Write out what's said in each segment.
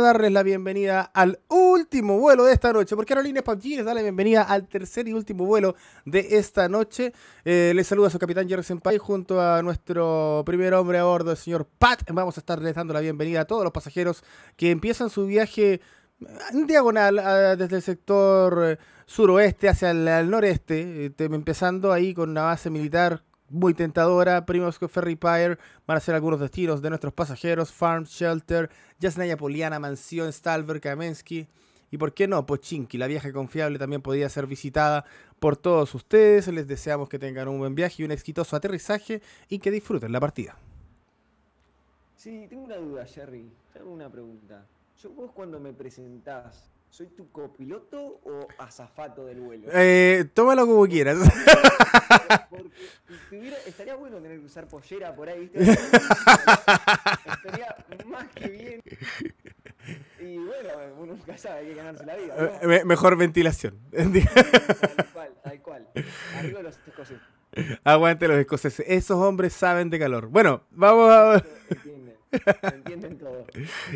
darles la bienvenida al último vuelo de esta noche, porque Aerolíneas PUBG les da la bienvenida al tercer y último vuelo de esta noche. Eh, les saluda su capitán Jerry Senpai junto a nuestro primer hombre a bordo, el señor Pat. Vamos a estarles dando la bienvenida a todos los pasajeros que empiezan su viaje diagonal ah, desde el sector eh, suroeste hacia el noreste, eh, empezando ahí con una base militar muy tentadora. Primos Ferry Pier van a ser algunos destinos de nuestros pasajeros. Farm Shelter, Yasnaya Poliana, Mansión, Stalberg, Kamensky. Y por qué no, Pochinki, la viaje confiable, también podía ser visitada por todos ustedes. Les deseamos que tengan un buen viaje y un exitoso aterrizaje y que disfruten la partida. Sí, tengo una duda, Jerry. Tengo una pregunta. Yo, vos cuando me presentás, ¿Soy tu copiloto o azafato del vuelo? Eh, tómalo como quieras. Porque estaría bueno tener que usar pollera por ahí, ¿viste? estaría más que bien. Y bueno, uno nunca sabe, hay que ganarse la vida. mejor ventilación. tal cual, tal cual. Arriba los escoceses. Aguante los escoceses. Esos hombres saben de calor. Bueno, vamos a.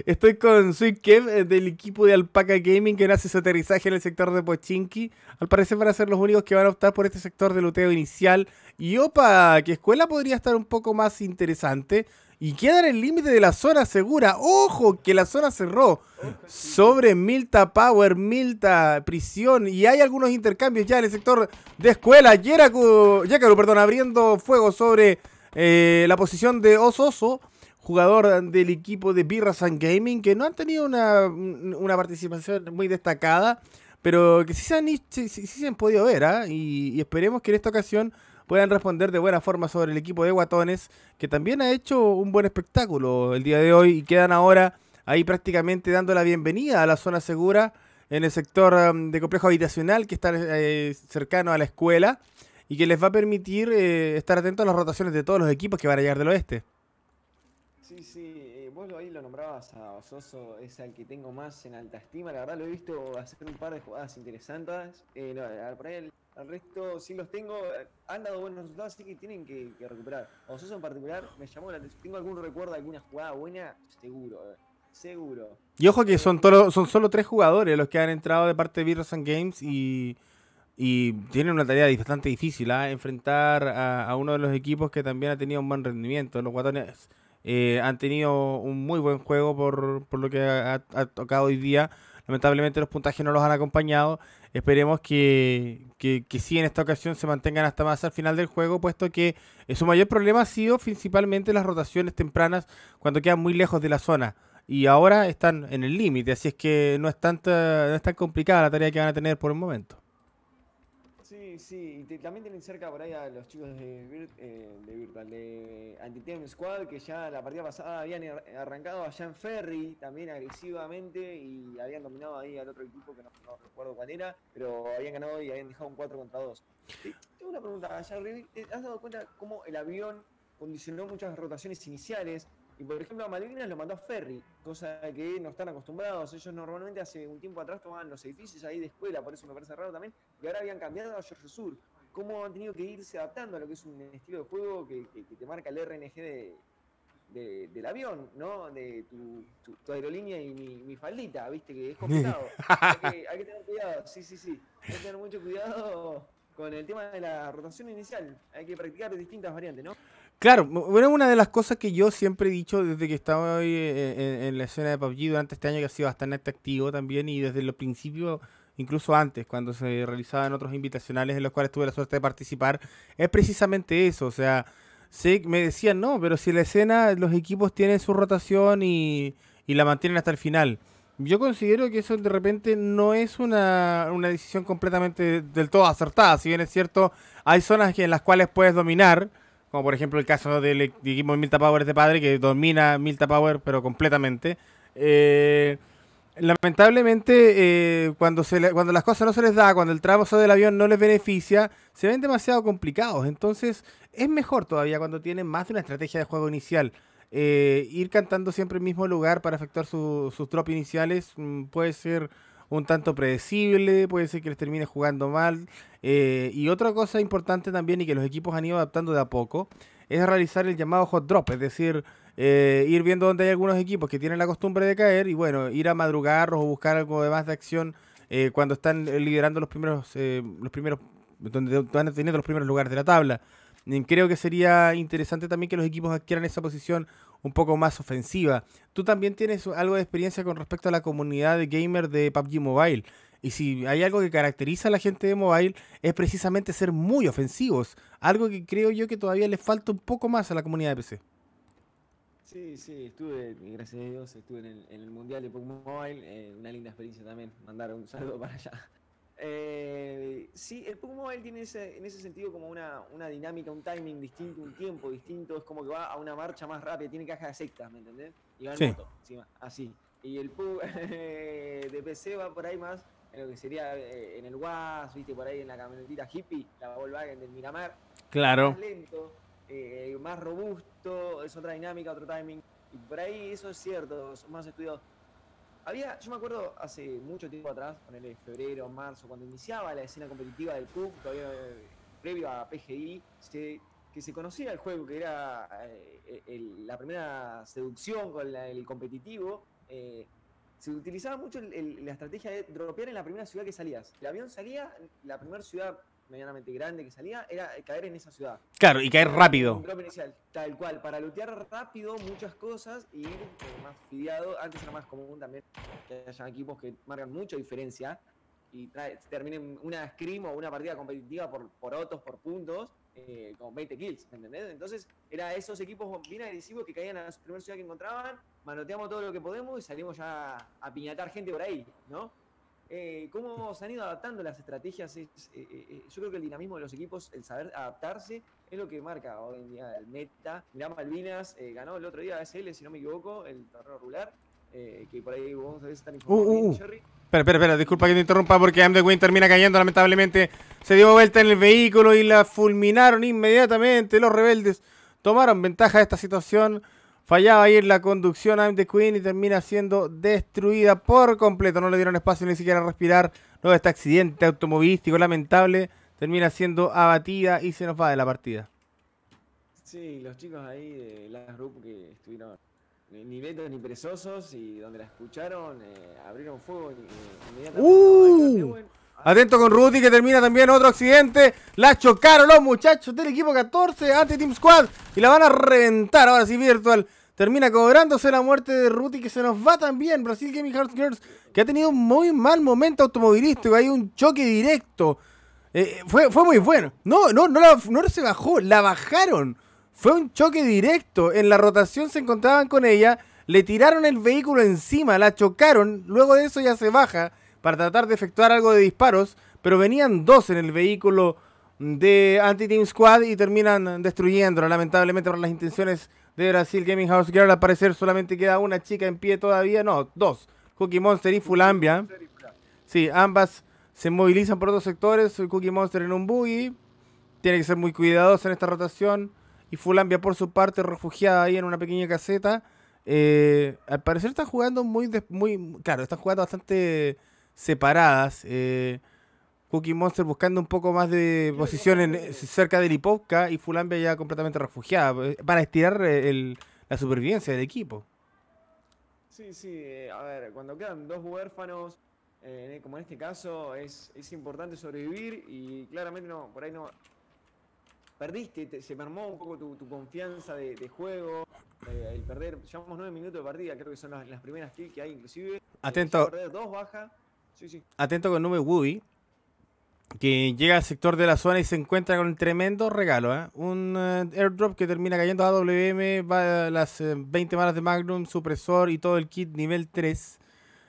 Estoy con Sweet Kev eh, del equipo de Alpaca Gaming que nace su aterrizaje en el sector de Pochinki. Al parecer van a ser los únicos que van a optar por este sector de luteo inicial. Y opa, que escuela podría estar un poco más interesante. Y queda en el límite de la zona segura. ¡Ojo! Que la zona cerró. Sobre Milta Power, Milta Prisión. Y hay algunos intercambios ya en el sector de escuela. Yeraku, perdón, abriendo fuego sobre eh, la posición de Ososo jugador del equipo de Birras and Gaming, que no han tenido una, participación muy destacada, pero que sí se han, sí, se han podido ver, ¿ah? y, esperemos que en esta ocasión puedan responder de buena forma sobre el equipo de Guatones, que también ha hecho un buen espectáculo el día de hoy y quedan ahora ahí prácticamente dando la bienvenida a la zona segura en el sector um, de complejo habitacional que está eh, cercano a la escuela y que les va a permitir eh, estar atentos a las rotaciones de todos los equipos que van a llegar del oeste. Sí, sí, eh, vos ahí lo nombrabas a Ososo, es al que tengo más en alta estima, la verdad lo he visto hacer un par de jugadas interesantes, eh, al, resto sí los tengo, han dado buenos resultados, así que tienen que, recuperar. Ososo en particular me llamó la atención, tengo algún recuerdo de alguna jugada buena, seguro, eh, seguro. Y ojo que son, son solo tres jugadores los que han entrado de parte de Virus and Games y... tienen una tarea bastante difícil, ¿eh? enfrentar a, a, uno de los equipos que también ha tenido un buen rendimiento. Los guatones eh, han tenido un muy buen juego por, por lo que ha, tocado hoy día. Lamentablemente los puntajes no los han acompañado. Esperemos que, que, en esta ocasión se mantengan hasta más al final del juego, puesto que eh, su mayor problema ha sido principalmente las rotaciones tempranas cuando quedan muy lejos de la zona. Y ahora están en el límite, así es que no es, tanta, no es tan complicada la tarea que van a tener por el momento. Sí, y también tienen cerca por ahí a los chicos de, eh, de Virtual, de Squad, que ya la partida pasada habían arrancado a en Ferry también agresivamente y habían dominado ahí al otro equipo que no, recuerdo cuál era, pero habían ganado y habían dejado un 4 contra 2. tengo una pregunta, ¿te has dado cuenta cómo el avión condicionó muchas rotaciones iniciales? Y por ejemplo a Malvinas lo mandó a Ferry, cosa que no están acostumbrados. Ellos normalmente hace un tiempo atrás tomaban los edificios ahí de escuela, por eso me parece raro también que ahora habían cambiado a Georgia Sur. ¿Cómo han tenido que irse adaptando a lo que es un estilo de juego que, te marca el RNG de, del avión, ¿no? De tu, aerolínea y mi, faldita, ¿viste? Que es complicado. hay, que, tener cuidado, sí, sí, sí. Hay que tener mucho cuidado con el tema de la rotación inicial. Hay que practicar distintas variantes, ¿no? Claro, bueno, una de las cosas que yo siempre he dicho desde que estaba hoy eh, en, en la escena de PUBG durante este año, que ha sido bastante activo también, y desde los principios incluso antes, cuando se realizaban otros invitacionales en los cuales tuve la suerte de participar, es precisamente eso. O sea, sí, me decían, no, pero si la escena, los equipos tienen su rotación y, la mantienen hasta el final. Yo considero que eso de repente no es una, decisión completamente del todo acertada. Si bien es cierto, hay zonas en las cuales puedes dominar, como por ejemplo el caso del equipo Milta Power de padre, que domina Milta Power, pero completamente. Eh, Lamentablemente, eh, cuando, se cuando las cosas no se les da, cuando el tramo sobre del avión no les beneficia, se ven demasiado complicados. Entonces, es mejor todavía cuando tienen más de una estrategia de juego inicial. Eh, ir cantando siempre el mismo lugar para afectar sus drops iniciales mm, puede ser un tanto predecible, puede ser que les termine jugando mal. Eh, y otra cosa importante también y que los equipos han ido adaptando de a poco es realizar el llamado hot drop, es decir, eh, ir viendo dónde hay algunos equipos que tienen la costumbre de caer y bueno, ir a madrugarlos o buscar algo de más de acción eh, cuando están eh, liderando los primeros, los primeros, donde van teniendo los primeros lugares de la tabla. creo que sería interesante también que los equipos adquieran esa posición un poco más ofensiva. Tú también tienes algo de experiencia con respecto a la comunidad de gamer de PUBG Mobile. Y si hay algo que caracteriza a la gente de mobile es precisamente ser muy ofensivos. Algo que creo yo que todavía le falta un poco más a la comunidad de PC. Sí, sí, estuve, gracias a Dios, estuve en el, Mundial de Pokémon Mobile, eh, una linda experiencia también, mandar un saludo para allá. Eh, sí, el Pokémon Mobile tiene en ese sentido como una, una, dinámica, un timing distinto, un tiempo distinto, es como que va a una marcha más rápida, tiene caja de sectas, ¿me entendés? Y va en así. Y el Pug eh, de PC va por ahí más en lo que sería eh, en el WAS, viste, por ahí en la camionetita hippie, la Volkswagen del Miramar. Claro. lento, eh, más robusto, es otra dinámica, otro timing. Y por ahí eso es cierto, son más estudiados. Había, yo me acuerdo hace mucho tiempo atrás, ponele febrero, marzo, cuando iniciaba la escena competitiva del CUC, todavía previo a PGI, que se conocía el juego, que era eh, la primera seducción con el competitivo. Eh, se utilizaba mucho la estrategia de dropear en la primera ciudad que salías. El avión salía, la primera ciudad medianamente grande que salía, era caer en esa ciudad. Claro, y caer rápido. tal cual, para lootear rápido muchas cosas y ir eh, más fideado. Antes era más común también que hayan equipos que marcan mucha diferencia y terminen una scrim o una partida competitiva por, por otros, por puntos, eh, con 20 kills, ¿entendés? Entonces, era esos equipos bien agresivos que caían a la primera ciudad que encontraban, manoteamos todo lo que podemos y salimos ya a piñatar gente por ahí, ¿no? Eh, ¿Cómo se han ido adaptando las estrategias? Eh, eh, yo creo que el dinamismo de los equipos, el saber adaptarse, es lo que marca hoy en día el meta. Mirá, Malvinas ganó el otro día a SL, si no me equivoco, el torneo regular. que por ahí vamos a ver si están uh, uh, uh. Espera, espera, espera, disculpa que te interrumpa porque Am termina cayendo lamentablemente. Se dio vuelta en el vehículo y la fulminaron inmediatamente. Los rebeldes tomaron ventaja de esta situación Fallaba ahí en la conducción a the Queen y termina siendo destruida por completo. No le dieron espacio ni siquiera a respirar. Luego este accidente automovilístico lamentable termina siendo abatida y se nos va de la partida. Sí, los chicos ahí de Last Group que estuvieron ni vetos ni perezosos y donde la escucharon eh, abrieron fuego inmediatamente. ¡Uh! Atento con Rudy que termina también otro accidente. La chocaron los muchachos del equipo 14 ante Team Squad y la van a reventar ahora sí Virtual termina cobrándose la muerte de Ruti, que se nos va también. Brasil Gaming Hearts Girls, que ha tenido un muy mal momento automovilístico, hay un choque directo. Eh, fue, muy bueno. No, no, no, no se bajó, la bajaron. Fue un choque directo. En la rotación se encontraban con ella, le tiraron el vehículo encima, la chocaron. Luego de eso ya se baja para tratar de efectuar algo de disparos, pero venían dos en el vehículo de Anti-Team Squad y terminan destruyéndola, lamentablemente, por las intenciones de Brasil Gaming House Girl. Al parecer solamente queda una chica en pie todavía. No, dos. Cookie Monster y Fulambia. Sí, ambas se movilizan por otros sectores. Cookie Monster en un buggy. Tiene que ser muy cuidadoso en esta rotación. Y Fulambia por su parte refugiada ahí en una pequeña caseta. Eh, al parecer están jugando muy, muy... Claro, están jugando bastante separadas. Eh, Cookie Monster buscando un poco más de posición eh, cerca de Lipovka y Fulambia ya completamente refugiada eh, para estirar eh, la supervivencia del equipo. Sí, sí, a ver, cuando quedan dos huérfanos, como en este caso, es, es, importante sobrevivir y claramente no, por ahí no. Perdiste, se mermó un poco tu, confianza de, juego, el perder, llevamos nueve minutos de partida, creo que son las, primeras kills que hay inclusive. Atento. Atento con Nube Woody, que llega al sector de la zona y se encuentra con un tremendo regalo. ¿eh? Un eh, airdrop que termina cayendo a AWM, va las 20 eh, manos de Magnum, supresor y todo el kit nivel 3.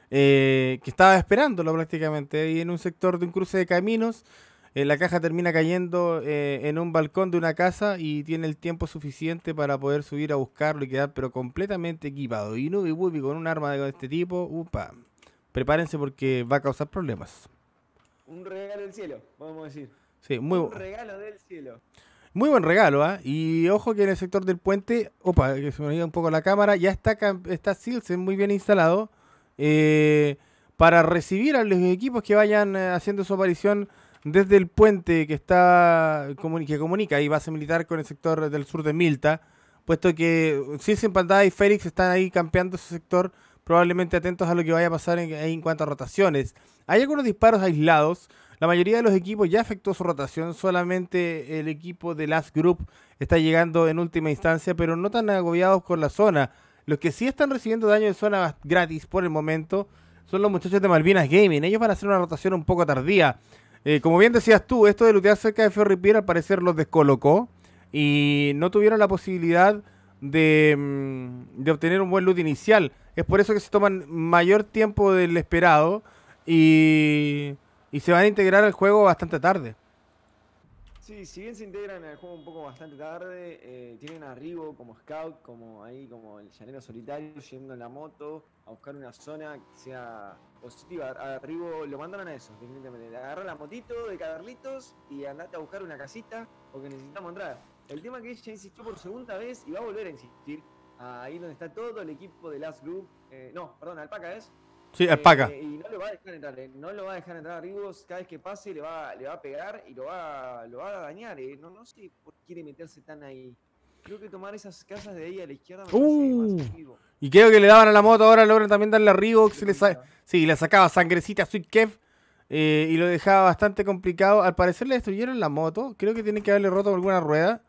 que estaba esperándolo prácticamente. Y en un sector de un cruce de caminos, la caja termina cayendo en un balcón de una casa y tiene el tiempo suficiente para poder subir a buscarlo y quedar, pero completamente equipado. Y Nubi Wubi con un arma de este tipo, upa, prepárense porque va a causar problemas un regalo del cielo, podemos decir. Sí, muy un regalo del cielo. Muy buen regalo, ¿ah? Y ojo que en el sector del puente, opa, que se me olvida un poco la cámara, ya está, está Silsen muy bien instalado eh, para recibir a los equipos que vayan eh, haciendo su aparición desde el puente que está que comunica y base militar con el sector del sur de Milta, puesto que Silsen, Pantada y Félix están ahí campeando su sector probablemente atentos a lo que vaya a pasar en, cuanto a rotaciones. Hay algunos disparos aislados. La mayoría de los equipos ya afectó su rotación, solamente el equipo de Last Group está llegando en última instancia, pero no tan agobiados con la zona. Los que sí están recibiendo daño de zona gratis por el momento son los muchachos de Malvinas Gaming. Ellos van a hacer una rotación un poco tardía. Eh, como bien decías tú, esto de lutear cerca de Ferripier al parecer los descolocó y no tuvieron la posibilidad Mm, de, obtener un buen loot inicial. Es por eso que se toman mayor tiempo del esperado y, y se van a integrar al juego bastante tarde. Sí, si bien se integran al juego un poco bastante tarde, eh, tienen arribo como scout, como ahí como el llanero solitario, yendo en la moto a buscar una zona que sea positiva. Arribo lo mandaron a eso, definitivamente. Agarra la motito de Carlitos y andate a buscar una casita porque necesitamos entrar. El tema que ella insistió por segunda vez y va a volver a insistir, ahí donde está todo el equipo de Last Group, eh, no, perdón, Alpaca es. Sí, eh, Alpaca. Eh, y no lo va a dejar entrar, eh, no lo va a dejar entrar a cada vez que pase le va, le va a pegar y lo va, lo va a dañar, eh, no, no sé por qué quiere meterse tan ahí. Creo que tomar esas casas de ahí a la izquierda uh. Y creo que le daban a la moto, ahora logran también darle a Rivox. Sí, le, sacaba sangrecita a Sweet Kev y lo dejaba bastante complicado. Al parecer le destruyeron la moto. Creo que tiene que haberle roto alguna rueda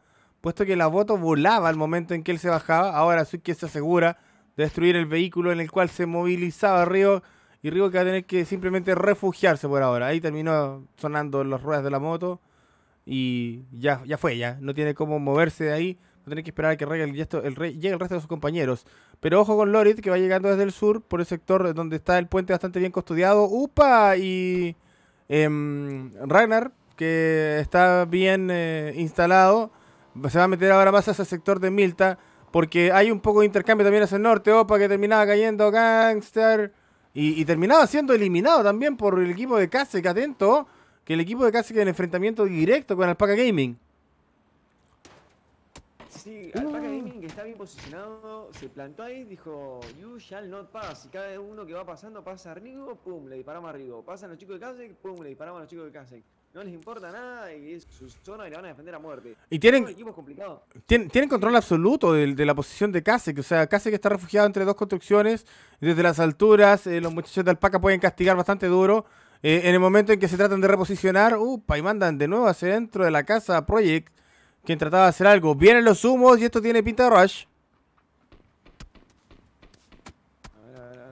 puesto que la moto volaba al momento en que él se bajaba. Ahora sí se asegura de destruir el vehículo en el cual se movilizaba Río y Río que va a tener que simplemente refugiarse por ahora. Ahí terminó sonando las ruedas de la moto y ya, ya fue, ya. No tiene cómo moverse de ahí. Va a tener que esperar a que llegue el, resto, llegue el resto de sus compañeros. Pero ojo con Lorit, que va llegando desde el sur, por el sector donde está el puente bastante bien custodiado. ¡Upa! Y em, Ragnar, que está bien eh, instalado se va a meter ahora más hacia el sector de Milta, porque hay un poco de intercambio también hacia el norte, Opa, que terminaba cayendo Gangster, y, terminaba siendo eliminado también por el equipo de Kasek, atento, que el equipo de Kasek en enfrentamiento directo con Alpaca Gaming. Sí, Alpaca Gaming que está bien posicionado, se plantó ahí, dijo, you shall not pass. Y cada uno que va pasando pasa arriba, pum, le disparamos arriba. Pasan los chicos de Kasek, pum, le disparamos a los chicos de Kasek no les importa nada y es su zona y la van a defender a muerte. Y tienen, tienen control absoluto de, la posición de Kasek. O sea, Kasek está refugiado entre dos construcciones. Desde las alturas, eh, los muchachos de Alpaca pueden castigar bastante duro. Eh, en el momento en que se tratan de reposicionar, upa, y mandan de nuevo hacia dentro de la casa Project, quien trataba de hacer algo. Vienen los humos y esto tiene pinta de rush. a ver, a ver.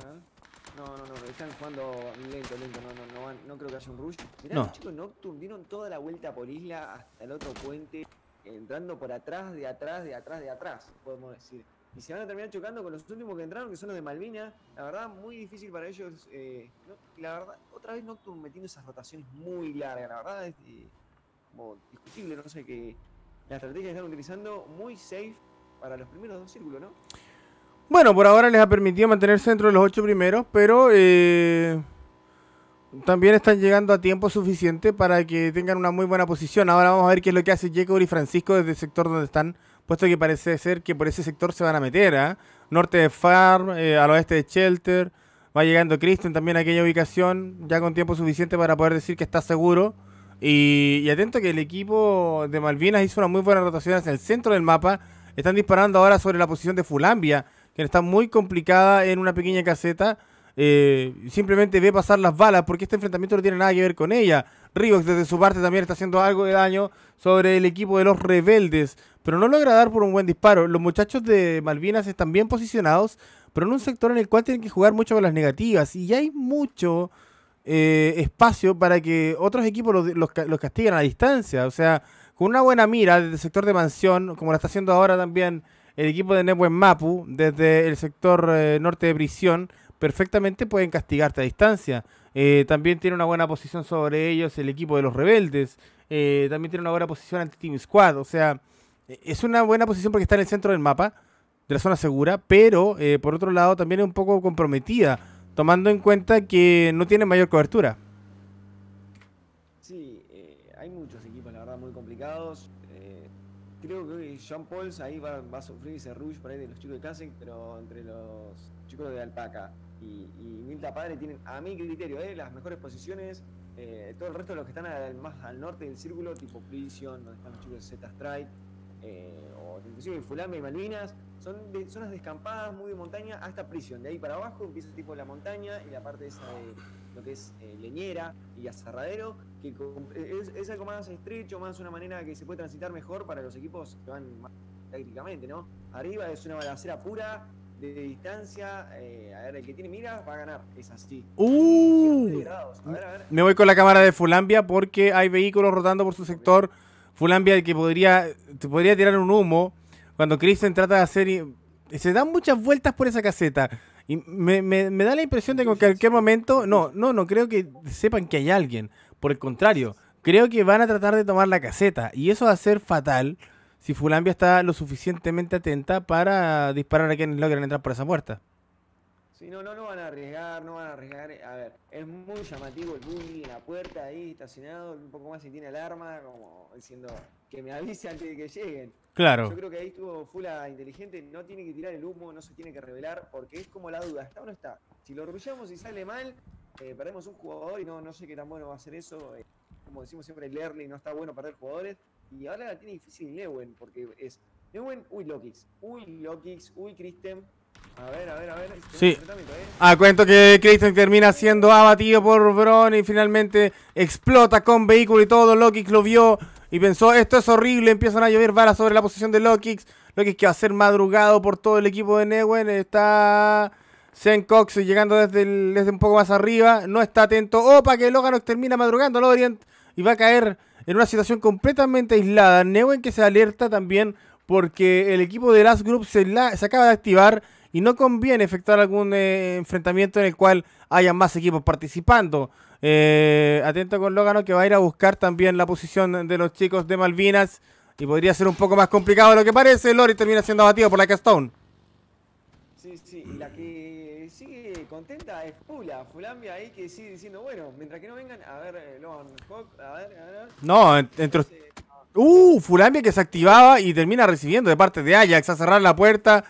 No, no, no, están jugando lento, lento, no, no, no, no creo que haya un rush. Mirá, no. los chicos Nocturne dieron toda la vuelta por isla hasta el otro puente, entrando por atrás, de atrás, de atrás, de atrás, podemos decir. Y se van a terminar chocando con los últimos que entraron, que son los de Malvina. La verdad, muy difícil para ellos. Eh, la verdad, otra vez Nocturne metiendo esas rotaciones muy largas, la verdad es eh, como discutible, no sé qué. La estrategia que están utilizando, muy safe para los primeros dos círculos, ¿no? Bueno, por ahora les ha permitido mantenerse dentro de los ocho primeros, pero eh, también están llegando a tiempo suficiente para que tengan una muy buena posición. Ahora vamos a ver qué es lo que hace Jacob y Francisco desde el sector donde están, puesto que parece ser que por ese sector se van a meter. ¿ah? Norte de Farm, eh, al oeste de Shelter, va llegando Kristen también a aquella ubicación, ya con tiempo suficiente para poder decir que está seguro. y, atento que el equipo de Malvinas hizo una muy buena rotación hacia el centro del mapa. Están disparando ahora sobre la posición de Fulambia. Que está muy complicada en una pequeña caseta. Eh, simplemente ve pasar las balas porque este enfrentamiento no tiene nada que ver con ella. Ríos desde su parte también está haciendo algo de daño sobre el equipo de los rebeldes, pero no logra dar por un buen disparo. Los muchachos de Malvinas están bien posicionados, pero en un sector en el cual tienen que jugar mucho con las negativas y hay mucho eh, espacio para que otros equipos los, los, castiguen a distancia. O sea, con una buena mira desde sector de Mansión, como la está haciendo ahora también el equipo de Nebuen Mapu, desde el sector eh, norte de prisión, perfectamente pueden castigarte a distancia. Eh, también tiene una buena posición sobre ellos el equipo de los rebeldes. Eh, también tiene una buena posición ante Team Squad. O sea, e, es una buena posición porque está en el centro del mapa, de la zona segura, pero por otro lado también es un poco comprometida, tomando en cuenta que no tiene mayor cobertura. Sí, hay muchos equipos, la verdad, muy complicados creo que John Pauls ahí va, a sufrir ese rush por ahí de los chicos de Kassek, pero entre los chicos de Alpaca y, Milta Padre tienen, a mi criterio, eh, las mejores posiciones. Eh, todo el resto de los que están más al norte del círculo, tipo Prison, donde están los chicos de Z Strike, eh, o inclusive Fulame y Malvinas, son de, zonas descampadas, muy de montaña, hasta Prison. De ahí para abajo empieza tipo la montaña y la parte esa de lo que es eh, Leñera y aserradero, que es, algo más estrecho, más una manera que se puede transitar mejor para los equipos que van más tácticamente, ¿no? Arriba es una balacera pura, de distancia, eh, a ver, el que tiene mira va a ganar, es así. ¡Uh! Me voy con la cámara de Fulambia porque hay vehículos rotando por su sector. Fulambia que podría, podría tirar un humo. Cuando kristen trata de hacer... Se dan muchas vueltas por esa caseta. Y me, da la impresión de que en cualquier momento, no, no, no creo que sepan que hay alguien. Por el contrario, creo que van a tratar de tomar la caseta. Y eso va a ser fatal si Fulambia está lo suficientemente atenta para disparar a quienes logran entrar por esa puerta. Si no, no, no van a arriesgar, no van a arriesgar. A ver, es muy llamativo el buggy en la puerta ahí, estacionado, un poco más si tiene alarma, como diciendo que me avise antes de que lleguen. Claro. Yo creo que ahí estuvo Fula inteligente, no tiene que tirar el humo, no se tiene que revelar, porque es como la duda, ¿está o no está? Si lo rullamos y sale mal, eh, perdemos un jugador y no, no sé qué tan bueno va a ser eso. Eh, como decimos siempre, el early no está bueno perder jugadores. Y ahora la tiene difícil Lewen, porque es Lewen, uy Lokix, uy Lokix, uy Kristen, a ver, a ver, a ver. Sí. A ah, cuento que Christian termina siendo abatido por Bron y finalmente explota con vehículo y todo. Loki lo vio y pensó, esto es horrible. Empiezan a llover balas sobre la posición de Lokix. Lokix que va a ser madrugado por todo el equipo de Newen. Está Zen Cox llegando desde, desde un poco más arriba. No está atento. Opa, que Logan termina madrugando, Lorient. Y va a caer en una situación completamente aislada. Newen que se alerta también porque el equipo de Last Group se acaba de activar y no conviene efectuar algún eh, enfrentamiento en el cual haya más equipos participando. Eh, atento con Logano que va a ir a buscar también la posición de los chicos de Malvinas y podría ser un poco más complicado de lo que parece. Lori termina siendo abatido por la castone. Sí, sí, y la que sigue contenta es Pula, Fulambia ahí que sigue diciendo, bueno, mientras que no vengan, a ver, eh, Logan a ver, a ver. No, entre... Uh, Fulambia que se activaba y termina recibiendo de parte de Ajax a cerrar la puerta.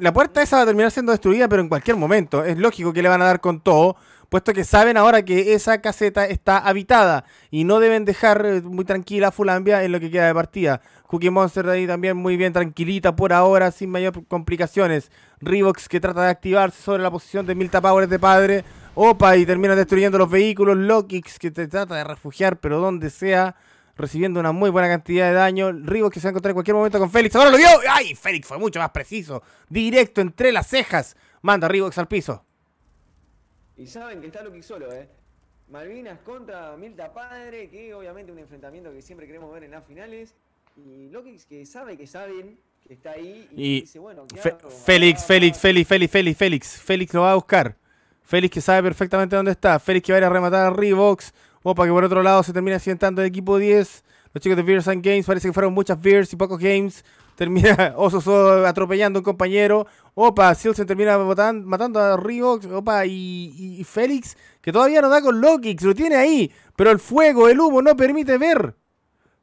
La puerta esa va a terminar siendo destruida, pero en cualquier momento. Es lógico que le van a dar con todo, puesto que saben ahora que esa caseta está habitada y no deben dejar eh, muy tranquila a Fulambia en lo que queda de partida. Cookie Monster ahí también muy bien tranquilita por ahora, sin mayores complicaciones. Revox que trata de activarse sobre la posición de Milta Powers de padre. Opa, y termina destruyendo los vehículos. Lokix que te trata de refugiar, pero donde sea recibiendo una muy buena cantidad de daño. Rivos que se va a encontrar en cualquier momento con Félix. Ahora lo vio. ¡Ay! Félix fue mucho más preciso. Directo entre las cejas. Manda Rivox al piso. Y saben que está Loki solo, ¿eh? Malvinas contra Milta Padre, que obviamente un enfrentamiento que siempre queremos ver en las finales. Y Loki que sabe que saben que está ahí y, dice, bueno, Félix, ah, Félix, Félix, ah". Félix, Félix, Félix, Félix lo va a buscar. Félix que sabe perfectamente dónde está. Félix que va a ir a rematar a Reeboks. Opa, oh, que por otro lado se termina asientando el equipo 10. Los chicos de Beers and Games parece que fueron muchas Beers y pocos Games. Termina Ososo atropellando a un compañero. Opa, se termina matando a Río. Opa, y, Félix, que todavía no da con Loki, lo tiene ahí. Pero el fuego, el humo, no permite ver.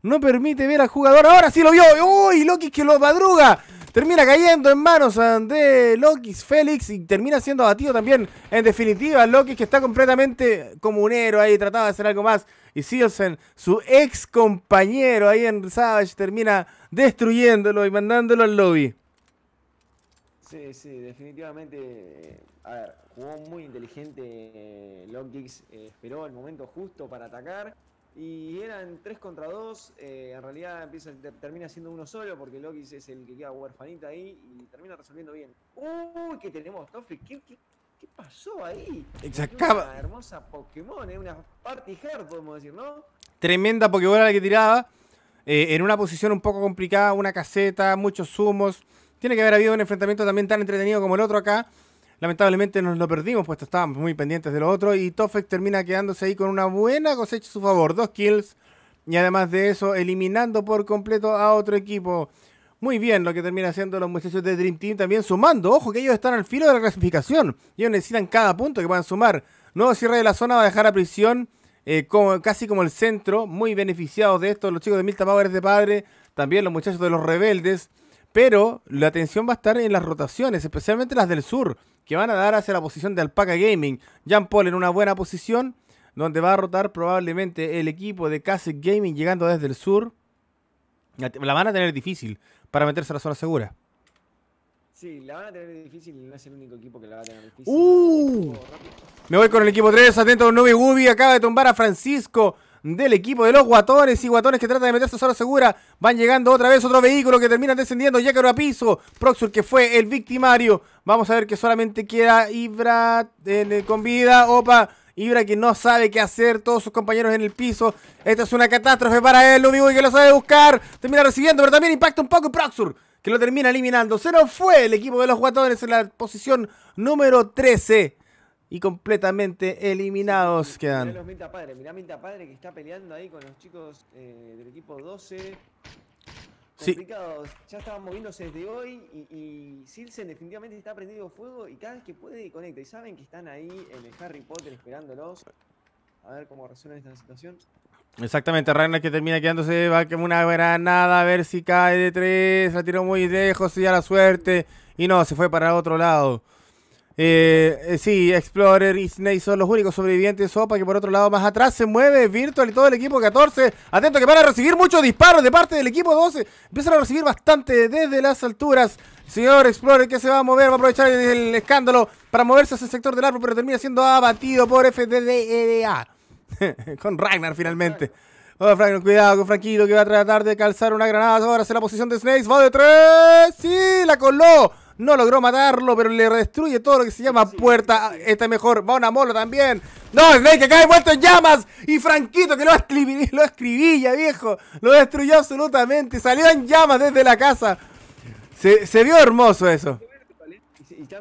No permite ver al jugador. Ahora sí lo vio. ¡Uy! Loki que lo madruga termina cayendo en manos eh, de Lokis Félix y termina siendo abatido también. En definitiva, Lokis que está completamente como un héroe ahí, trataba de hacer algo más. Y Siosen, su ex compañero ahí en Savage, termina destruyéndolo y mandándolo al lobby. Sí, sí, definitivamente. Eh, a ver, jugó muy inteligente eh, Lokis, esperó el momento justo para atacar. Y eran 3 contra 2. Eh, en realidad termina siendo uno solo porque Loki es el que queda huerfanita ahí y termina resolviendo bien. ¡Uy! ¿Qué tenemos, Toffee? ¿Qué, qué, qué pasó ahí? ¡exacto! Una hermosa Pokémon, eh, una party Heart, podemos decir, ¿no? Tremenda Pokébola la que tiraba. Eh, en una posición un poco complicada, una caseta, muchos sumos. Tiene que haber habido un enfrentamiento también tan entretenido como el otro acá lamentablemente nos lo perdimos, puesto estábamos muy pendientes de lo otro. Y Tofek termina quedándose ahí con una buena cosecha a su favor, dos kills. Y además de eso, eliminando por completo a otro equipo. Muy bien lo que termina haciendo los muchachos de Dream Team también sumando. Ojo que ellos están al filo de la clasificación. Ellos necesitan cada punto que puedan sumar. Nuevo cierre de la zona va a dejar a prisión eh, casi como el centro. Muy beneficiados de esto los chicos de Milta es de Padre. También los muchachos de los Rebeldes. Pero la atención va a estar en las rotaciones, especialmente las del sur, que van a dar hacia la posición de Alpaca Gaming. Jean Paul en una buena posición, donde va a rotar probablemente el equipo de Case Gaming llegando desde el sur. La van a tener difícil para meterse a la zona segura. Sí, la van a tener difícil, no es el único equipo que la va a tener difícil. ¡Uh! me voy con el equipo 3, atento a Novi Gubi, acaba de tumbar a Francisco del equipo de los guatones y guatones que trata de meterse a zona segura. Van llegando otra vez otro vehículo que termina descendiendo. ya que a piso. Proxur que fue el victimario. Vamos a ver que solamente queda Ibra con vida. Opa. Ibra que no sabe qué hacer, todos sus compañeros en el piso. Esta es una catástrofe para él, lo digo y que lo sabe buscar. Termina recibiendo, pero también impacta un poco Proxur, que lo termina eliminando. Se nos fue el equipo de los guatones en la posición número 13 y completamente eliminados quedan. Mirá los Minta Padre, mirá Minta que está peleando ahí con los chicos eh, del equipo 12. Complicados. Ya estaban moviéndose desde hoy y, y Silsen definitivamente está prendido fuego y cada vez que puede conecta. Y saben que están ahí en el Harry Potter esperándolos. A ver cómo resuelven esta situación. Exactamente, Ragnar que termina quedándose, va como una granada, a ver si cae de tres, la tiró muy lejos y a la suerte. Y no, se fue para otro lado. Eh, eh, sí, Explorer y Snake son los únicos sobrevivientes. Sopa que por otro lado más atrás se mueve. Virtual y todo el equipo 14. Atento que van a recibir muchos disparos de parte del equipo 12. Empiezan a recibir bastante desde las alturas. Señor Explorer que se va a mover, va a aprovechar el escándalo para moverse hacia el sector del árbol, pero termina siendo abatido por FDDA. E con Ragnar finalmente. Oh, Frank, cuidado con Franquito que va a tratar de calzar una granada. Ahora se la posición de Snake Va de tres. Sí, la coló. No logró matarlo, pero le destruye todo lo que se llama puerta. Ah, esta mejor. Va una mola también. No, Snake que cae muerto en llamas. Y Franquito que lo, escribí, lo escribilla, viejo. Lo destruyó absolutamente. Salió en llamas desde la casa. Se, vio hermoso eso. Y está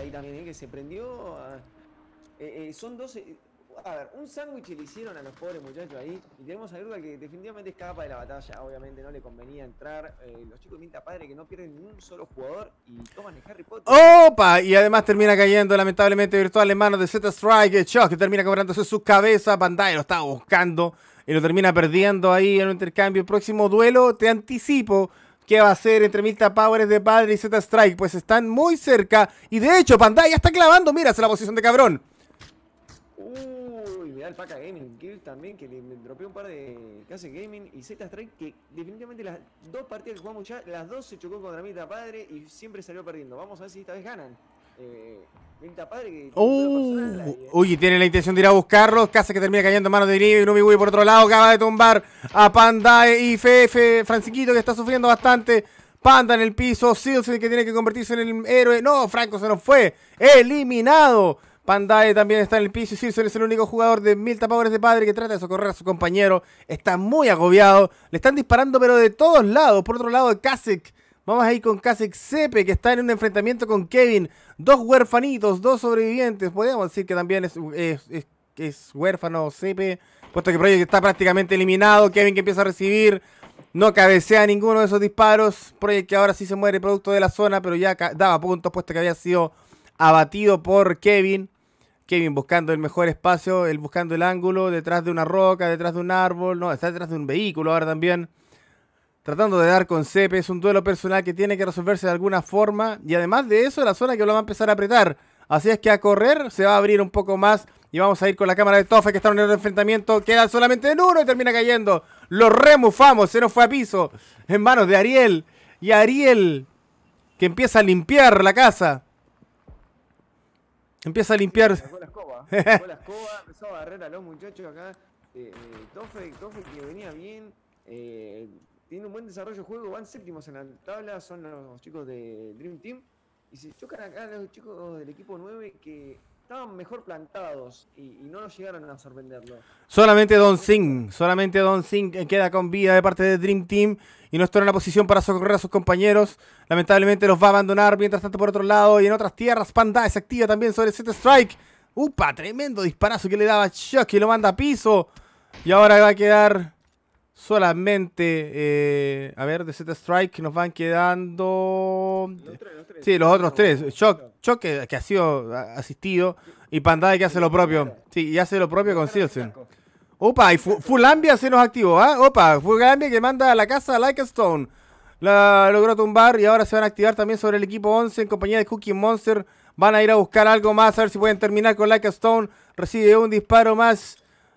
ahí también, ¿eh? que se prendió. Eh, eh, son dos a ver, un sándwich le hicieron a los pobres muchachos ahí. Y tenemos a que definitivamente escapa de la batalla. Obviamente no le convenía entrar. Eh, los chicos de Padre que no pierden ni un solo jugador y toman el Harry Potter. ¡Opa! Y además termina cayendo lamentablemente virtual en manos de Z-Strike. Chuck que termina cobrándose su cabeza. Panday lo estaba buscando y lo termina perdiendo ahí en un intercambio. próximo duelo, te anticipo. ¿Qué va a ser entre Milta Powers de Padre y Z-Strike? Pues están muy cerca. Y de hecho, Pandai ya está clavando. Mira, la posición de cabrón al el Paca Gaming Gil también, que le dropeó un par de Case Gaming y Z Strike, que definitivamente las dos partidas que jugamos ya, las dos se chocó contra Mita Padre y siempre salió perdiendo. Vamos a ver si esta vez ganan. Eh, Mita Padre que. Uh, uy, tiene la intención de ir a buscarlos. Case que termina cayendo en manos de Nibi. wii por otro lado acaba de tumbar a panda y Fefe. franciquito que está sufriendo bastante. Panda en el piso, Silce que tiene que convertirse en el héroe. No, Franco se nos fue. Eliminado. Pandae también está en el piso y es el único jugador de mil tapadores de padre que trata de socorrer a su compañero. Está muy agobiado. Le están disparando, pero de todos lados. Por otro lado, Kasek. Vamos a ir con Kasek Sepe, que está en un enfrentamiento con Kevin. Dos huerfanitos, dos sobrevivientes. Podríamos decir que también es, es huérfano Sepe. Puesto que Project está prácticamente eliminado. Kevin que empieza a recibir. No cabecea ninguno de esos disparos. Project que ahora sí se muere producto de la zona, pero ya daba puntos, puesto que había sido abatido por Kevin. Kevin buscando el mejor espacio, el buscando el ángulo, detrás de una roca, detrás de un árbol, no, está detrás de un vehículo ahora también. Tratando de dar con Cepes, es un duelo personal que tiene que resolverse de alguna forma. Y además de eso, la zona que lo va a empezar a apretar. Así es que a correr se va a abrir un poco más. Y vamos a ir con la cámara de Tofa que está en el enfrentamiento. Queda solamente en uno y termina cayendo. Lo remufamos, se nos fue a piso. En manos de Ariel. Y Ariel que empieza a limpiar la casa empieza a limpiar. Sacó la escoba, sacó la escoba, empezó a barrer a los muchachos acá. Eh, eh, Tofe, que venía bien, eh, tiene un buen desarrollo de juego, van séptimos en la tabla, son los chicos de Dream Team. Y se chocan acá los chicos del equipo 9 que estaban mejor plantados y, no nos llegaron a sorprenderlo. Solamente Don Singh, solamente Don Singh eh, queda con vida de parte de Dream Team y no está en la posición para socorrer a sus compañeros. Lamentablemente los va a abandonar, mientras tanto por otro lado y en otras tierras Panda se activa también sobre Set Strike. Upa, tremendo disparazo que le daba Chuck y lo manda a piso. Y ahora va a quedar solamente, eh, a ver, de Z Strike nos van quedando. Sí, los otros tres. choque que, ha sido asistido y Pandade, que hace lo propio. Sí, y hace lo propio con Silsen. Opa, y Fulambia se nos activó, ¿ah? Opa, Fulambia que manda a la casa a like Stone. La logró tumbar y ahora se van a activar también sobre el equipo 11 en compañía de Cookie Monster. Van a ir a buscar algo más, a ver si pueden terminar con Like Stone. Recibe un disparo más.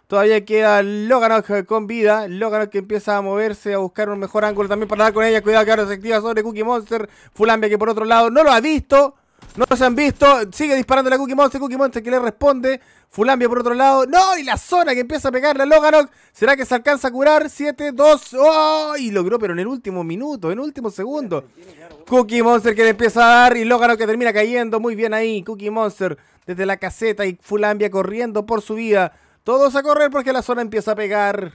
Todavía queda Loganok eh, con vida. Loganok que empieza a moverse, a buscar un mejor ángulo también para dar con ella. Cuidado que ahora se activa sobre Cookie Monster. Fulambia que por otro lado no lo ha visto. No se han visto. Sigue disparando la Cookie Monster. Cookie Monster que le responde. Fulambia por otro lado. No, y la zona que empieza a pegarle a Loganok. ¿Será que se alcanza a curar? 7, 2. ¡Oh! Y logró, pero en el último minuto, en el último segundo. Cookie Monster que le empieza a dar. Y Loganok que termina cayendo. Muy bien ahí. Cookie Monster desde la caseta. Y Fulambia corriendo por su vida. Todos a correr porque la zona empieza a pegar.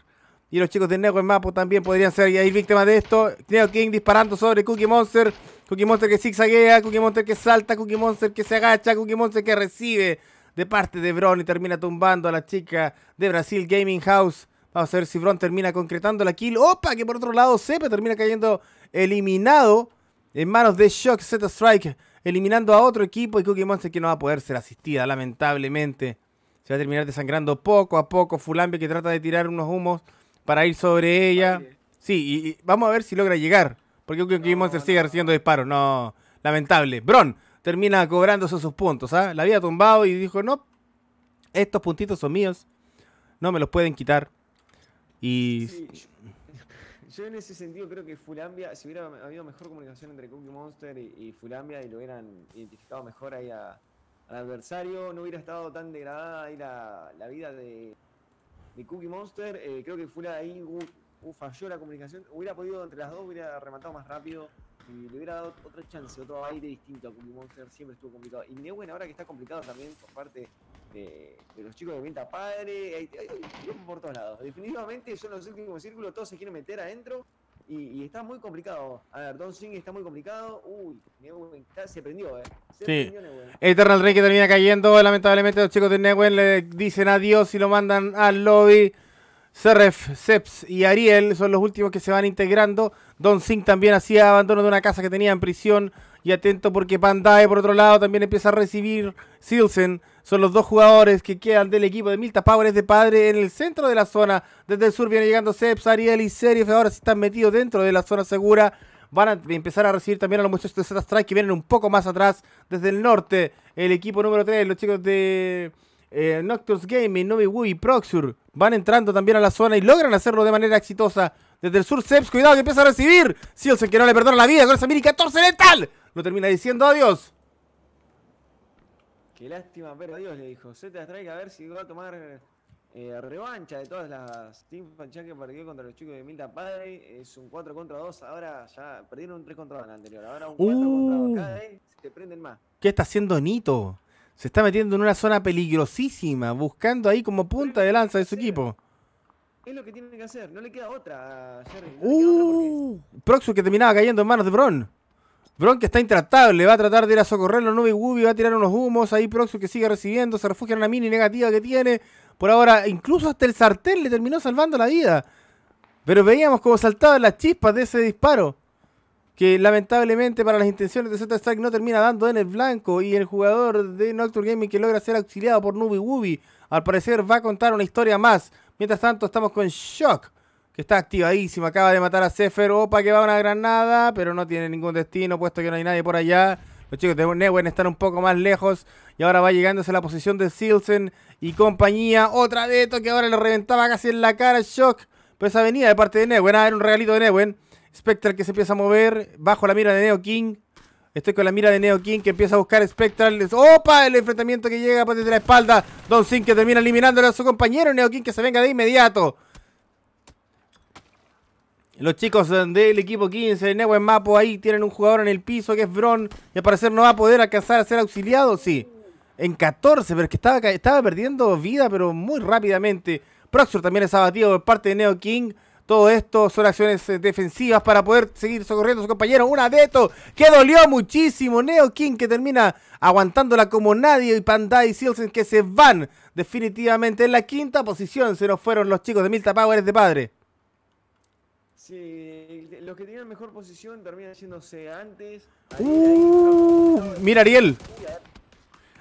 Y los chicos de Negro en Mapo también podrían ser víctimas de esto. Neo King disparando sobre Cookie Monster. Cookie Monster que zigzaguea, Cookie Monster que salta, Cookie Monster que se agacha, Cookie Monster que recibe de parte de Bron y termina tumbando a la chica de Brasil Gaming House. Vamos a ver si Bron termina concretando la kill. ¡Opa! Que por otro lado Sepe termina cayendo eliminado en manos de Shock Z Strike, eliminando a otro equipo y Cookie Monster que no va a poder ser asistida, lamentablemente se va a terminar desangrando poco a poco. Fulambia, que trata de tirar unos humos para ir sobre ella. Sí, y, vamos a ver si logra llegar. Porque Cookie Monster sigue recibiendo disparos. No, lamentable. Bron termina cobrándose sus puntos. ¿ah? La había tumbado y dijo, no, estos puntitos son míos. No me los pueden quitar. Y... yo, en ese sentido creo que Fulambia, si hubiera habido mejor comunicación entre Cookie Monster y Fulambia y lo hubieran identificado mejor ahí a, al adversario. No hubiera estado tan degradada ahí la, vida de, Cookie Monster. Eh, creo que fuera ahí, uh, falló la comunicación. Hubiera podido entre las dos, hubiera rematado más rápido y le hubiera dado otra chance, otro aire distinto a Cookie Monster. Siempre estuvo complicado. Y bueno ahora que está complicado también por parte de, los chicos de Venta Padre. Hay, por todos lados. Definitivamente son los últimos círculo, todos se quieren meter adentro. Y, está muy complicado. A ver, Don Singh está muy complicado. Uy, Newen se prendió, eh. sí. Eternal Rey que termina cayendo. Lamentablemente, los chicos de Newen le dicen adiós y lo mandan al lobby. Serref, Seps y Ariel son los últimos que se van integrando. Don Singh también hacía abandono de una casa que tenía en prisión. Y atento porque Pandae, por otro lado, también empieza a recibir Silsen. Son los dos jugadores que quedan del equipo de Milta Power de padre en el centro de la zona. Desde el sur viene llegando Seps, Ariel y Serif. Ahora están metidos dentro de la zona segura. Van a empezar a recibir también a los muchachos de Z-Strike que vienen un poco más atrás desde el norte. El equipo número 3, los chicos de eh, Gaming, Novi Wii, Proxur van entrando también a la zona y logran hacerlo de manera exitosa. Desde el sur, Seps, cuidado que empieza a recibir. Silson que no le perdona la vida con esa mini 14 letal. Lo termina diciendo adiós. Qué lástima, pero adiós, le dijo. Se te trae a ver si va a tomar eh, revancha de todas las Team ya que partió contra los chicos de Milda Padre. Es un 4 contra 2. Ahora ya perdieron un 3 contra 2 en la anterior. Ahora un 4 contra 2. Uh. Cada vez se prenden más. ¿Qué está haciendo Nito? se está metiendo en una zona peligrosísima, buscando ahí como punta de lanza de su equipo. Es lo que tiene que hacer, no le queda otra, a Jerry. uh, que terminaba cayendo en manos de Bron. Bron que está intratable, va a tratar de ir a socorrerlo, Nubi Wubi va a tirar unos humos, ahí Proxu que sigue recibiendo, se refugia en una mini negativa que tiene. Por ahora, incluso hasta el sartén le terminó salvando la vida. Pero veíamos cómo saltaban las chispas de ese disparo que lamentablemente para las intenciones de Z-Strike no termina dando en el blanco y el jugador de Nocturne Gaming que logra ser auxiliado por Nubi Wubi al parecer va a contar una historia más. Mientras tanto estamos con Shock que está activadísimo, acaba de matar a Sefer, opa que va una granada, pero no tiene ningún destino puesto que no hay nadie por allá. Los chicos de Newen están un poco más lejos y ahora va llegándose a la posición de Silsen y compañía. Otra de esto que ahora le reventaba casi en la cara Shock. pues esa venía de parte de Newen, a ah, era un regalito de Newen. Spectral que se empieza a mover bajo la mira de Neo King. Estoy con la mira de Neo King que empieza a buscar Spectral. ¡Opa! El enfrentamiento que llega pues, desde la espalda. Don Sin que termina eliminándole a su compañero. Neo King que se venga de inmediato. Los chicos del equipo 15 de Neo en Mapo ahí tienen un jugador en el piso que es Bron. Y al parecer no va a poder alcanzar a ser auxiliado. Sí, en 14, pero es que estaba, estaba perdiendo vida, pero muy rápidamente. Proxor también es abatido por parte de Neo King. Todo esto son acciones eh, defensivas para poder seguir socorriendo a sus compañeros. Una de estos que dolió muchísimo. Neo King que termina aguantándola como nadie. Y Panda y Silsen que se van definitivamente en la quinta posición. Se nos fueron los chicos de Milta Powers de padre. Sí, los que tenían mejor posición terminan haciéndose antes. Uh, mira Ariel.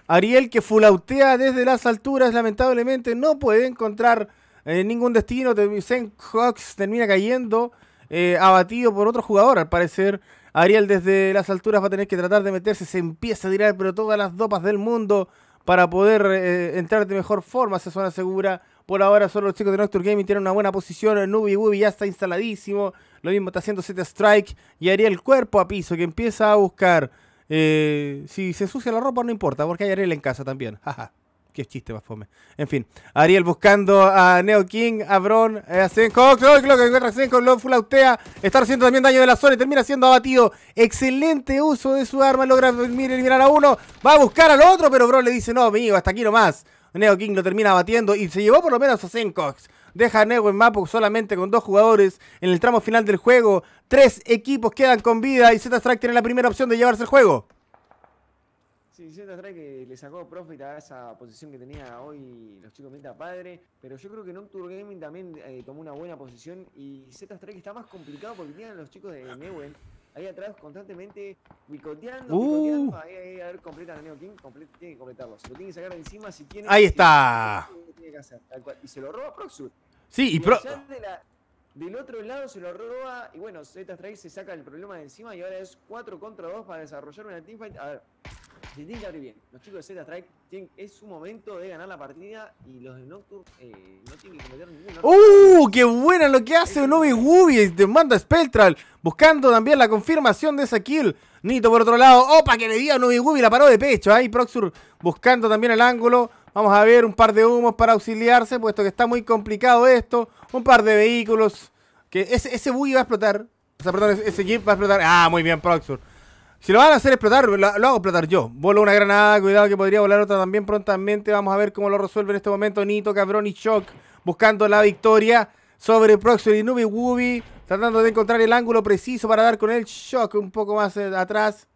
Ariel que fulautea desde las alturas, lamentablemente no puede encontrar en eh, ningún destino. Zen Cox termina cayendo, eh, abatido por otro jugador, al parecer. Ariel desde las alturas va a tener que tratar de meterse, se empieza a tirar, pero todas las dopas del mundo para poder eh, entrar de mejor forma se zona segura. Por ahora solo los chicos de Nocturne Gaming tienen una buena posición. Nubi Wubi ya está instaladísimo. Lo mismo está haciendo Z Strike y Ariel cuerpo a piso que empieza a buscar. si se sucia la ropa no importa porque hay Ariel en casa también. Jaja. Qué chiste más fome. En fin, Ariel buscando a Neo King, a Bron, eh, a Lo que encuentra SenCox, lo fulautea. Está haciendo también daño de la zona y termina siendo abatido. Excelente uso de su arma. Logra eliminar a uno. Va a buscar al otro, pero Bron le dice: No, amigo, hasta aquí nomás. Neo King lo termina abatiendo y se llevó por lo menos a Sencox. Deja a Neo en Mapo solamente con dos jugadores en el tramo final del juego. Tres equipos quedan con vida y Z-Strike tiene la primera opción de llevarse el juego z siento que le sacó profit a esa posición que tenía hoy los chicos Meta Padre, pero yo creo que Nocturne Gaming también eh, tomó una buena posición y Z Strike está más complicado porque tienen los chicos de Newen ahí atrás constantemente bicoteando, uh. Ahí, ahí, a ver, Neo King, tiene que completarlo. Se lo tiene que sacar encima si tiene. Ahí está. Tiene que hacer, Y se lo roba Proxur. Sí, y, del otro lado se lo roba y bueno, Z Strike se saca el problema de encima y ahora es 4 contra 2 para desarrollar una teamfight. A ver, si tienen bien. Los chicos de Z Strike es su momento de ganar la partida y los de Nocturne eh, no tienen que cometer ningún ¡Uh! ¡Qué buena lo que hace Novi Gubi! Te manda Spectral buscando también la confirmación de esa kill. Nito por otro lado. ¡Opa! Que le diga a Novi La paró de pecho. Ahí Proxur buscando también el ángulo. Vamos a ver un par de humos para auxiliarse, puesto que está muy complicado esto. Un par de vehículos. Que ese, ese buggy va a explotar. O sea, perdón, ese jeep va a explotar. Ah, muy bien, Proxur. Si lo van a hacer explotar, lo, hago explotar yo. Volo una granada, cuidado que podría volar otra también prontamente. Vamos a ver cómo lo resuelve en este momento Nito, Cabrón y Shock. Buscando la victoria sobre Proxy y Nubi Wubi. Tratando de encontrar el ángulo preciso para dar con el Shock un poco más eh, atrás.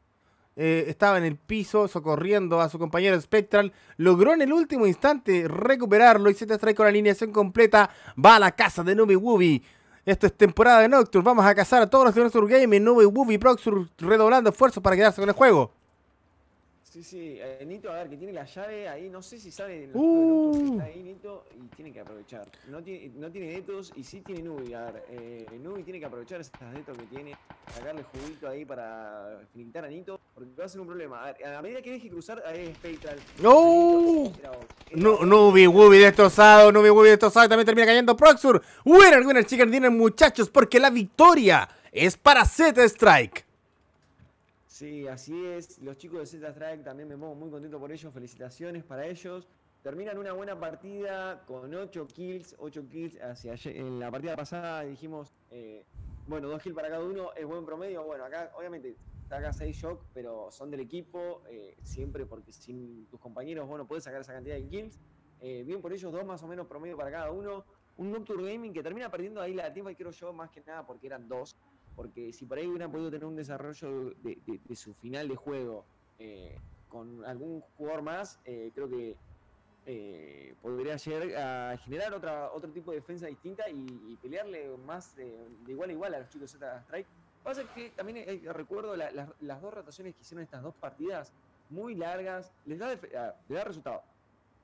Eh, estaba en el piso socorriendo a su compañero Spectral. Logró en el último instante recuperarlo y se te trae con la alineación completa. Va a la casa de Nubi Wubi. Esto es temporada de Nocturne. Vamos a cazar a todos los de Nocturne Gaming, Nubo y Proxur, redoblando esfuerzos para quedarse con el juego. Sí, sí, eh, Nito, a ver, que tiene la llave ahí, no sé si sale uh. de está ahí Nito y tiene que aprovechar. No tiene, no tiene netos y sí tiene Nubi, a ver, eh, Nubi tiene que aprovechar esas netos que tiene, sacarle juguito ahí para flintar a Nito, porque va a ser un problema. A, ver, a medida que deje cruzar, ahí es Spectral. ¡No! Nubi, Wubi destrozado, Nubi, Wubi destrozado, también termina cayendo Proxur. Winner, winner, chicken dinner, muchachos, porque la victoria es para Z Strike. Sí, así es. Los chicos de Z Strike también me pongo muy contento por ellos. Felicitaciones para ellos. Terminan una buena partida con 8 kills. 8 kills hacia En la partida pasada dijimos, eh, bueno, 2 kills para cada uno es buen promedio. Bueno, acá obviamente saca 6 shock, pero son del equipo. Eh, siempre porque sin tus compañeros bueno puedes sacar esa cantidad de kills. Eh, bien por ellos, dos más o menos promedio para cada uno. Un Nocturne Gaming que termina perdiendo ahí la tiempo, y creo yo, más que nada porque eran dos. Porque si por ahí hubiera podido tener un desarrollo de, su final de juego eh, con algún jugador más, eh, creo que eh, podría llegar a generar otra, otro tipo de defensa distinta y, pelearle más de, igual a igual a los chicos Z Strike. Pasa que también recuerdo las dos rotaciones que hicieron estas dos partidas, muy largas, les da, ah, da resultado.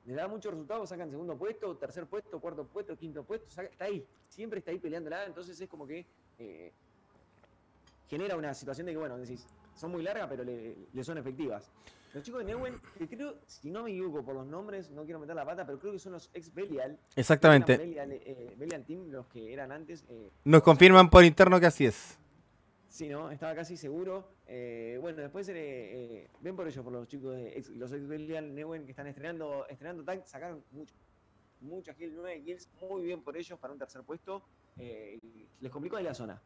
Les da mucho resultado, sacan segundo puesto, tercer puesto, cuarto puesto, quinto puesto, está ahí, siempre está ahí peleando nada, entonces es como que genera una situación de que, bueno, decís, son muy largas, pero le, son efectivas. Los chicos de Newell, que creo, si no me equivoco por los nombres, no quiero meter la pata, pero creo que son los ex Belial. Exactamente. Eh, Belial, Team, los que eran antes. Eh, Nos confirman por interno que así es. Sí, ¿no? Estaba casi seguro. Eh, bueno, después ven por ellos, por los chicos de los ex Belial Neuen que están estrenando, estrenando tag, sacaron mucho, muchas kills, nueve kills, muy bien por ellos para un tercer puesto. les complicó de la zona.